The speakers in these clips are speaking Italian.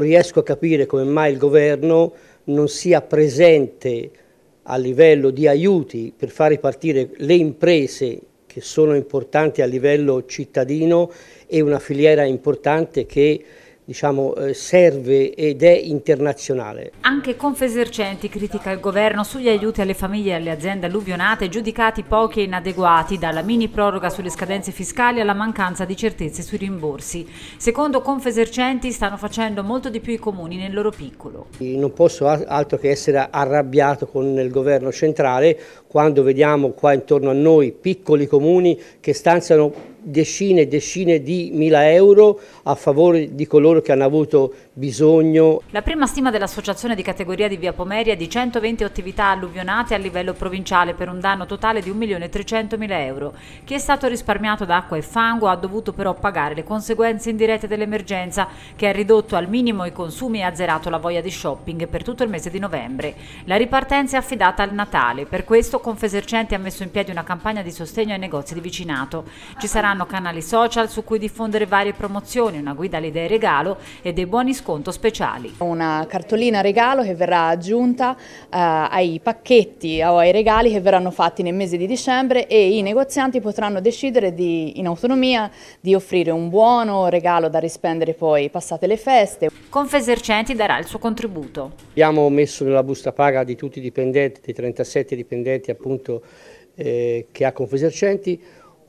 riesco a capire come mai il governo non sia presente a livello di aiuti per far ripartire le imprese che sono importanti a livello cittadino e una filiera importante che diciamo, eh, serve ed è internazionale. Anche Confesercenti critica il governo sugli aiuti alle famiglie e alle aziende alluvionate giudicati pochi e inadeguati dalla mini proroga sulle scadenze fiscali alla mancanza di certezze sui rimborsi. Secondo Confesercenti stanno facendo molto di più i comuni nel loro piccolo. Non posso altro che essere arrabbiato con il governo centrale quando vediamo qua intorno a noi piccoli comuni che stanziano decine e decine di mila euro a favore di coloro che hanno avuto bisogno. La prima stima dell'associazione di categoria di Via Pomeria è di 120 attività alluvionate a livello provinciale per un danno totale di 1.300.000 euro. Chi è stato risparmiato da acqua e fango ha dovuto però pagare le conseguenze indirette dell'emergenza che ha ridotto al minimo i consumi e azzerato la voglia di shopping per tutto il mese di novembre. La ripartenza è affidata al Natale, per questo Confesercenti ha messo in piedi una campagna di sostegno ai negozi di vicinato. Ci sarà saranno canali social su cui diffondere varie promozioni, una guida alle idee regalo e dei buoni sconto speciali. Una cartolina regalo che verrà aggiunta eh, ai pacchetti eh, o ai regali che verranno fatti nel mese di dicembre e i negozianti potranno decidere di, in autonomia di offrire un buono regalo da rispendere poi passate le feste. Confesercenti darà il suo contributo. Abbiamo messo nella busta paga di tutti i dipendenti, dei 37 dipendenti appunto eh, che ha Confesercenti,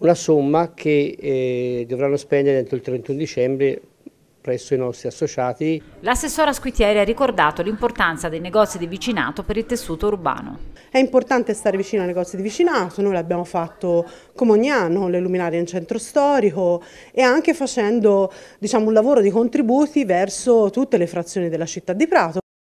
una somma che eh, dovranno spendere entro il 31 dicembre presso i nostri associati. L'assessora Squitieri ha ricordato l'importanza dei negozi di vicinato per il tessuto urbano. È importante stare vicino ai negozi di vicinato, noi l'abbiamo fatto come ogni anno le luminarie in centro storico e anche facendo diciamo, un lavoro di contributi verso tutte le frazioni della città di Prato.